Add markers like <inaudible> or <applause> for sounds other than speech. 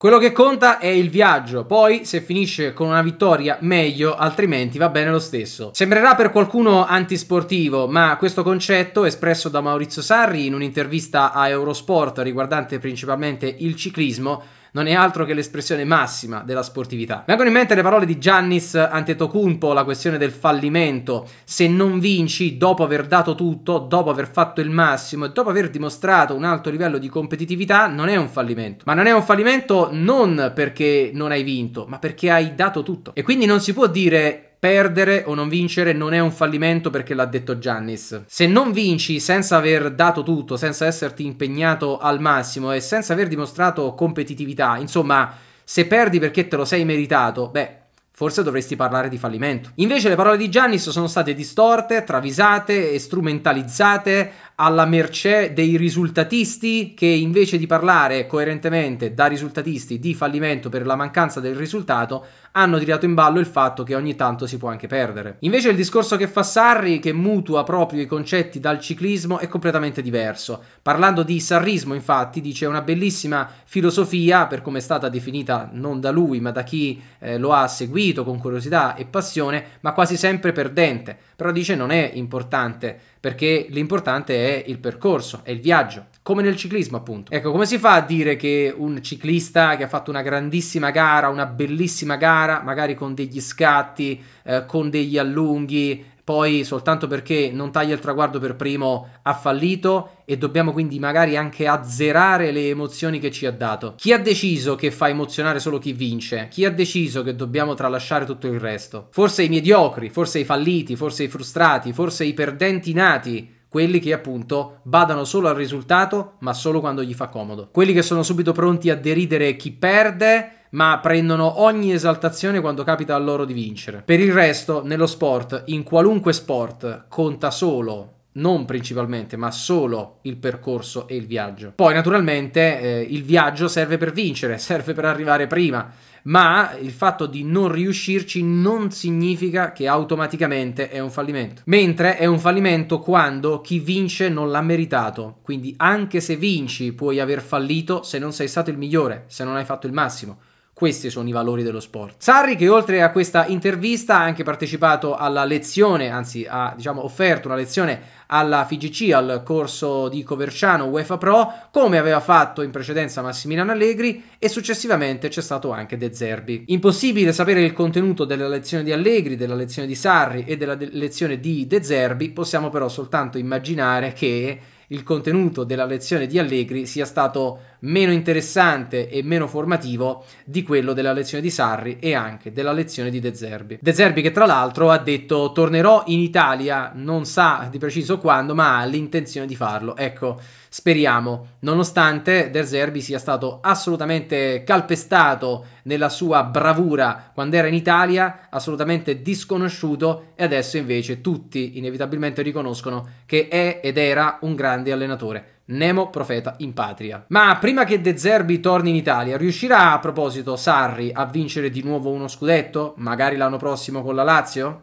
Quello che conta è il viaggio, poi se finisce con una vittoria meglio, altrimenti va bene lo stesso. Sembrerà per qualcuno antisportivo, ma questo concetto espresso da Maurizio Sarri in un'intervista a Eurosport riguardante principalmente il ciclismo non è altro che l'espressione massima della sportività. vengono in mente le parole di Giannis Antetokounmpo, la questione del fallimento. Se non vinci dopo aver dato tutto, dopo aver fatto il massimo e dopo aver dimostrato un alto livello di competitività, non è un fallimento. Ma non è un fallimento non perché non hai vinto, ma perché hai dato tutto. E quindi non si può dire perdere o non vincere non è un fallimento perché l'ha detto Giannis. Se non vinci senza aver dato tutto, senza esserti impegnato al massimo e senza aver dimostrato competitività, insomma, se perdi perché te lo sei meritato, beh, forse dovresti parlare di fallimento. Invece le parole di Giannis sono state distorte, travisate e strumentalizzate alla mercé dei risultatisti che invece di parlare coerentemente da risultatisti di fallimento per la mancanza del risultato hanno tirato in ballo il fatto che ogni tanto si può anche perdere. Invece il discorso che fa Sarri, che mutua proprio i concetti dal ciclismo, è completamente diverso. Parlando di sarrismo, infatti, dice una bellissima filosofia, per come è stata definita non da lui, ma da chi eh, lo ha seguito con curiosità e passione, ma quasi sempre perdente. Però dice non è importante, perché l'importante è il percorso, è il viaggio, come nel ciclismo appunto. Ecco, come si fa a dire che un ciclista che ha fatto una grandissima gara, una bellissima gara, magari con degli scatti, eh, con degli allunghi, poi soltanto perché non taglia il traguardo per primo ha fallito e dobbiamo quindi magari anche azzerare le emozioni che ci ha dato. Chi ha deciso che fa emozionare solo chi vince? Chi ha deciso che dobbiamo tralasciare tutto il resto? Forse i mediocri, forse i falliti, forse i frustrati, forse i perdenti nati quelli che appunto badano solo al risultato, ma solo quando gli fa comodo. Quelli che sono subito pronti a deridere chi perde, ma prendono ogni esaltazione quando capita a loro di vincere. Per il resto, nello sport, in qualunque sport, conta solo non principalmente, ma solo il percorso e il viaggio. Poi naturalmente eh, il viaggio serve per vincere, <laughs> serve per arrivare prima, ma il fatto di non riuscirci non significa che automaticamente è un fallimento. Mentre è un fallimento quando chi vince non l'ha meritato, quindi anche se vinci puoi aver fallito se non sei stato il migliore, se non hai fatto il massimo. Questi sono i valori dello sport. Sarri che oltre a questa intervista ha anche partecipato alla lezione, anzi ha diciamo, offerto una lezione alla FIGC, al corso di Coverciano UEFA Pro, come aveva fatto in precedenza Massimiliano Allegri e successivamente c'è stato anche De Zerbi. Impossibile sapere il contenuto della lezione di Allegri, della lezione di Sarri e della de lezione di De Zerbi, possiamo però soltanto immaginare che il contenuto della lezione di Allegri sia stato meno interessante e meno formativo di quello della lezione di Sarri e anche della lezione di De Zerbi. De Zerbi che tra l'altro ha detto tornerò in Italia, non sa di preciso quando, ma ha l'intenzione di farlo. Ecco, speriamo, nonostante De Zerbi sia stato assolutamente calpestato nella sua bravura quando era in Italia, assolutamente disconosciuto e adesso invece tutti inevitabilmente riconoscono che è ed era un grande allenatore. Nemo profeta in patria. Ma prima che De Zerbi torni in Italia, riuscirà a proposito Sarri a vincere di nuovo uno scudetto? Magari l'anno prossimo con la Lazio?